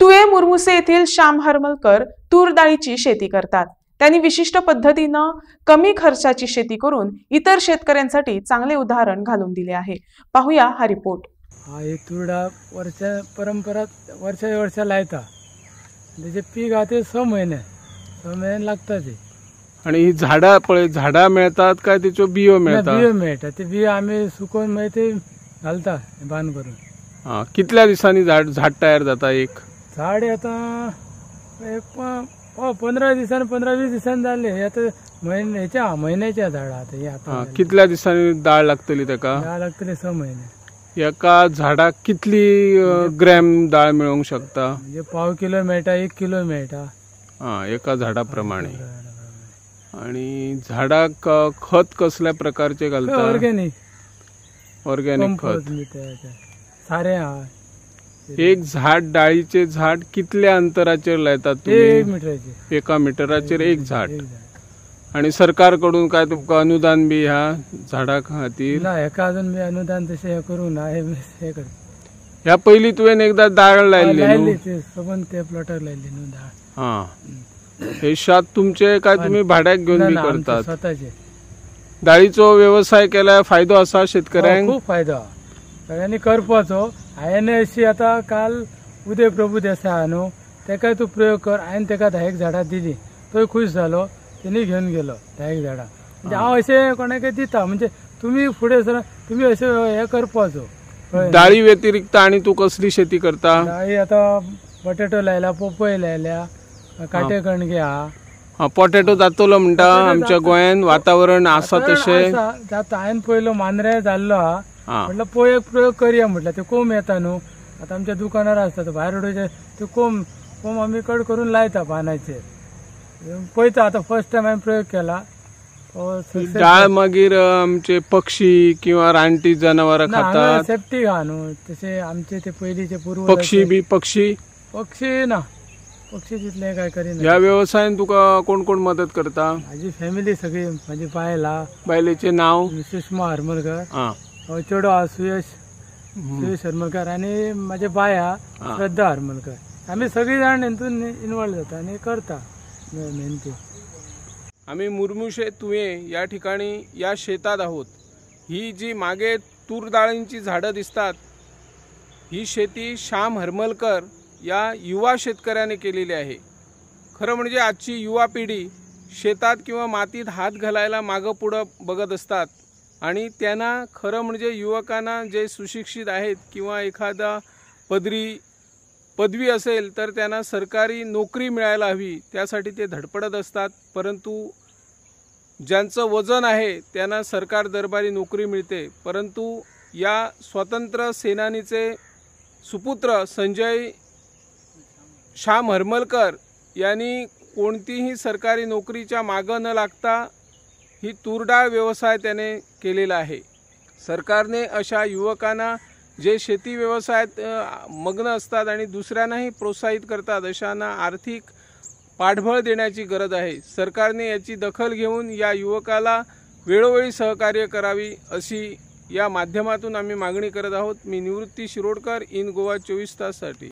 तुए मुरमुसे येथील श्याम हरमलकर तूर डाळीची शेती करतात त्यांनी विशिष्ट पद्धतीनं कमी खर्चाची शेती करून इतर शेतकऱ्यांसाठी चांगले उदाहरण घालून दिले आहे पाहूया हा रिपोर्ट हा ही तुरडा वर्ष परंपरा वर्षा वर्षा लायता त्याचे पीक आते स महिने स महिने लागता आणि ही झाडा झाडा मिळतात मिळतात काय त्याच्यो बियो मिळतात बियो मिळतात ते बियो आम्ही सुकवून मागीर ते घालता बांध करून कितल्या दिवसांनी झाड झाड तयार जाता एक झाडे आता एक पंधरा दिसान पंधरा वीस दिसान झाले आता ह्याच्या म्हयन्याच्या झाड आता हे कितल्या दिसांनी दाळ लागतली ताका दाळ लागतली स महिने एका झाडा कितली ग्रॅम दाळ मेळोवंक शकता म्हणजे पाव किलो मेळटा एक किलो मेळटा हा एका झाडा प्रमाणे आणि झाडाक खत कसल्या प्रकारचे घालता ऑर्गेनिक ऑर्गेनिक खत सारे हय एक झाड डाळीचे झाड कितल्या अंतराचे लायतात एका मिटराचेर एक झाड आणि सरकारकडून काय तुमका अनुदान बी ह्या झाडा खातीर ना मी अनुदान तसे हे करू ना हे ह्या पहिली तुवें एकदा दाळ लायल्ली लायली ते सबंद ते हा हे शात तुमचे काय तुम्ही भाड्याक घेऊन बी करतात स्वतःचे डाळीचो व्यवसाय केल्यार फायदो असा शेतकऱ्यांना शेतकऱ्यांक हो, खूप फायदो सगळ्यांनी करपाचो एस अशी आता काल उदय प्रभू देसाय आहा न्हू तेकाय तूं प्रयोग कर हांवें तेका धायेक झाडां दिली तो खुश झालो तेणी घेवन गेलो धायेक झाडां म्हणजे हांव अशें कोणाकय दिता म्हणजे तुम्ही फुडें सर तुम्ही अशें हे करपाचो डाळी व्यतिरिक्त आणि तू कसली शेती करता डाळी आता पोटॅटो लायला पोपय लायल्या काटे कणगे आहा पोटॅटो जातलो म्हणटा आमच्या गोंयान वातावरण आसा तशें जाता हांवें पयलो मांद्रे जाल्लो आहा म्हटलं पोहे प्रयोग करूया म्हटलं ते कोंब येता न्हू आता आमच्या दुकानावर असतात बाहेर उडवायचे ते कोंब कोंब आमी कड करून लायता पानाचे पळयता आता फर्स्ट टाइम आम्ही प्रयोग केला हो, डाळ मागीर आमचे पक्षी किंवा रानटी जनावरां खातात सेफ्टी हा न्हू तसे आमचे ते पयलींचे पूर्व पक्षी बी पक्षी पक्षी ना पक्षी तिथले काय करीन या व्यवसायात तुका कोण कोण मदत करता माझी फॅमिली सगळी माझी बायला बायलेचे नाव सुषमा हरमलकर चेडो हा सुयश सुयश हरमलकर आणि माझे बाय हा श्रद्धा हरमलकर आम्ही सगळी जण हातून इन्वॉल्व जाता आनी करता मेहनती आम्ही मुरमुशे तुये या ठिकाणी या शेतात आहोत ही जी मागे तूरडाळींची झाडं दिसतात ही शेती श्याम हरमलकर या युवा शेतकऱ्याने केलेली आहे खरं म्हणजे आजची युवा पिढी शेतात किंवा मातीत हात घालायला मागं पुढं बघत असतात आणि त्यांना खरं म्हणजे युवकांना जे सुशिक्षित आहेत किंवा एखादा पदरी पदवी असेल तर त्यांना सरकारी नोकरी मिळायला हवी त्यासाठी ते धडपडत असतात परंतु ज्यांचं वजन आहे त्यांना सरकार दरबारी नोकरी मिळते परंतु या स्वतंत्र सेनानीचे सुपुत्र संजय श्याम हरमलकर यांनी कोणतीही सरकारी नोकरीच्या मागं न लागता ही तुरडाळ व्यवसाय त्याने केलेला आहे सरकारने अशा युवकांना जे शेती व्यवसायात मग्न असतात आणि दुसऱ्यांनाही प्रोत्साहित करतात अशांना आर्थिक पाठबळ देण्याची गरज आहे सरकारने याची दखल घेऊन या युवकाला वेळोवेळी सहकार्य करावी अशी या माध्यमातून आम्ही मागणी करत आहोत मी निवृत्ती शिरोडकर इन गोवा चोवीस ताससाठी